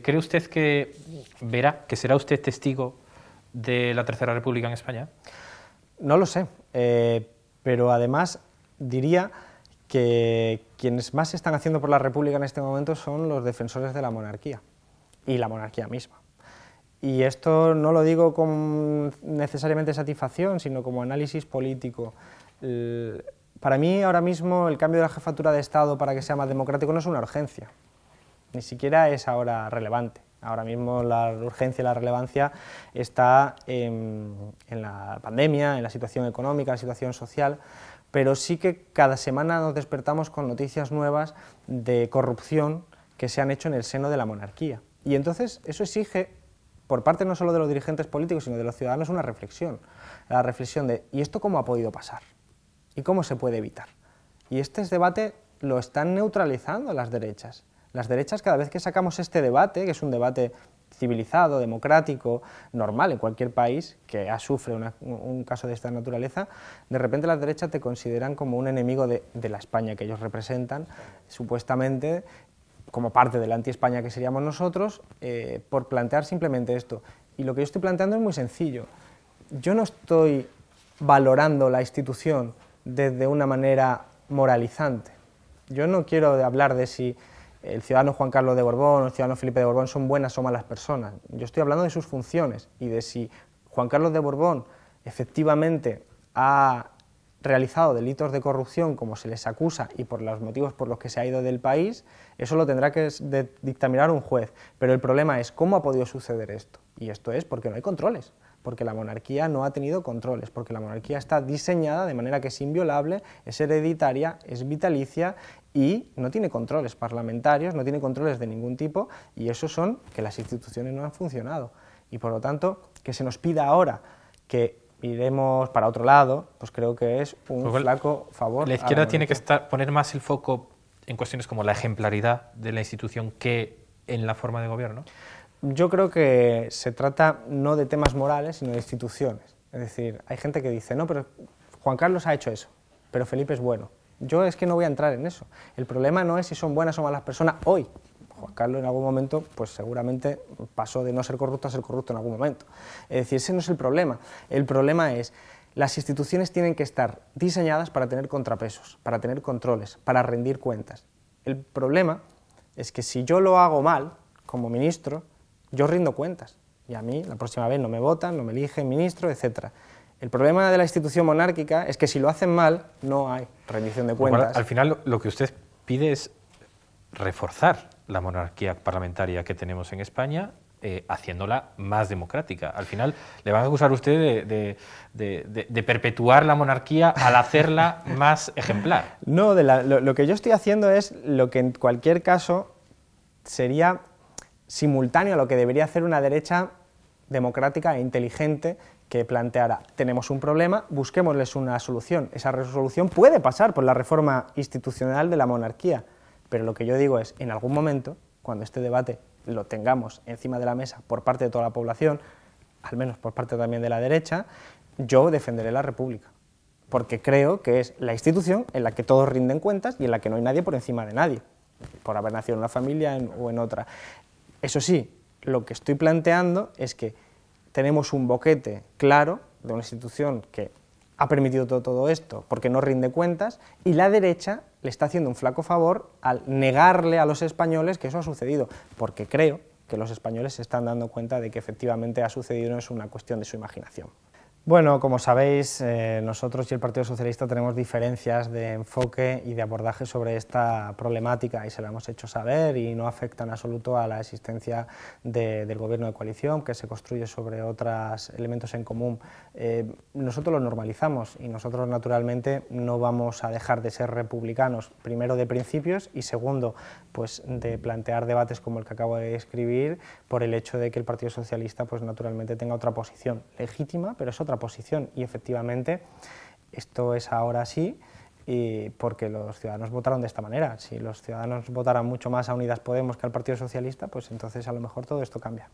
¿Cree usted que verá, que será usted testigo de la Tercera República en España? No lo sé, eh, pero además diría que quienes más se están haciendo por la República en este momento son los defensores de la monarquía y la monarquía misma. Y esto no lo digo con necesariamente satisfacción, sino como análisis político. Para mí ahora mismo el cambio de la jefatura de Estado para que sea más democrático no es una urgencia, ni siquiera es ahora relevante. Ahora mismo la urgencia y la relevancia está en, la pandemia, en la situación económica, en la situación social, pero sí que cada semana nos despertamos con noticias nuevas de corrupción que se han hecho en el seno de la monarquía. Y entonces eso exige, por parte no solo de los dirigentes políticos, sino de los ciudadanos, una reflexión. La reflexión de, ¿y esto cómo ha podido pasar? ¿Y cómo se puede evitar? Y este debate lo están neutralizando las derechas. Las derechas, cada vez que sacamos este debate, que es un debate civilizado, democrático, normal en cualquier país que sufre un caso de esta naturaleza, de repente las derechas te consideran como un enemigo de, la España que ellos representan, supuestamente como parte de la anti-España que seríamos nosotros, eh, por plantear simplemente esto. Y lo que yo estoy planteando es muy sencillo. Yo no estoy valorando la institución desde una manera moralizante. Yo no quiero hablar de si el ciudadano Juan Carlos de Borbón o el ciudadano Felipe de Borbón son buenas o malas personas. Yo estoy hablando de sus funciones y de si Juan Carlos de Borbón efectivamente ha realizado delitos de corrupción como se les acusa y por los motivos por los que se ha ido del país, eso lo tendrá que dictaminar un juez. Pero el problema es cómo ha podido suceder esto. Y esto es porque no hay controles, porque la monarquía no ha tenido controles, porque la monarquía está diseñada de manera que es inviolable, es hereditaria, es vitalicia y no tiene controles parlamentarios, no tiene controles de ningún tipo y eso son que las instituciones no han funcionado. Y por lo tanto, que se nos pida ahora que iremos para otro lado, pues creo que es un flaco favor. La izquierda tiene que estar, poner más el foco en cuestiones como la ejemplaridad de la institución que en la forma de gobierno. Yo creo que se trata no de temas morales, sino de instituciones. Es decir, hay gente que dice, no, pero Juan Carlos ha hecho eso, pero Felipe es bueno yo es que no voy a entrar en eso. El problema no es si son buenas o malas personas hoy. Juan Carlos en algún momento, pues seguramente pasó de no ser corrupto a ser corrupto en algún momento. Es decir, ese no es el problema. El problema es las instituciones tienen que estar diseñadas para tener contrapesos, para tener controles, para rendir cuentas. El problema es que si yo lo hago mal, como ministro, yo rindo cuentas. Y a mí la próxima vez no me votan, no me eligen ministro, etcétera. El problema de la institución monárquica es que si lo hacen mal, no hay rendición de cuentas. al final, lo que usted pide es reforzar la monarquía parlamentaria que tenemos en España eh, haciéndola más democrática. Al final le van a acusar a usted de, perpetuar la monarquía al hacerla más ejemplar. No, de lo, lo, que yo estoy haciendo es lo que en cualquier caso sería simultáneo a lo que debería hacer una derecha democrática e inteligente que planteara, tenemos un problema, busquémosles una solución. Esa resolución puede pasar por la reforma institucional de la monarquía, pero lo que yo digo es, en algún momento, cuando este debate lo tengamos encima de la mesa por parte de toda la población, al menos por parte también de la derecha, yo defenderé la República, porque creo que es la institución en la que todos rinden cuentas y en la que no hay nadie por encima de nadie, por haber nacido en una familia o en otra. Eso sí, lo que estoy planteando es que tenemos un boquete claro de una institución que ha permitido todo, esto porque no rinde cuentas y la derecha le está haciendo un flaco favor al negarle a los españoles que eso ha sucedido, porque creo que los españoles se están dando cuenta de que efectivamente ha sucedido, no es una cuestión de su imaginación. Bueno, como sabéis, eh, nosotros y el Partido Socialista tenemos diferencias de enfoque y de abordaje sobre esta problemática y se lo hemos hecho saber y no afectan en absoluto a la existencia del gobierno de coalición que se construye sobre otros elementos en común. Eh, nosotros lo normalizamos y nosotros naturalmente no vamos a dejar de ser republicanos, primero de principios y segundo, pues de plantear debates como el que acabo de describir por el hecho de que el Partido Socialista pues naturalmente tenga otra posición legítima, pero es otra posición. Y efectivamente, esto es ahora sí, y porque los ciudadanos votaron de esta manera. Si los ciudadanos votaran mucho más a Unidas Podemos que al Partido Socialista, pues entonces a lo mejor todo esto cambia.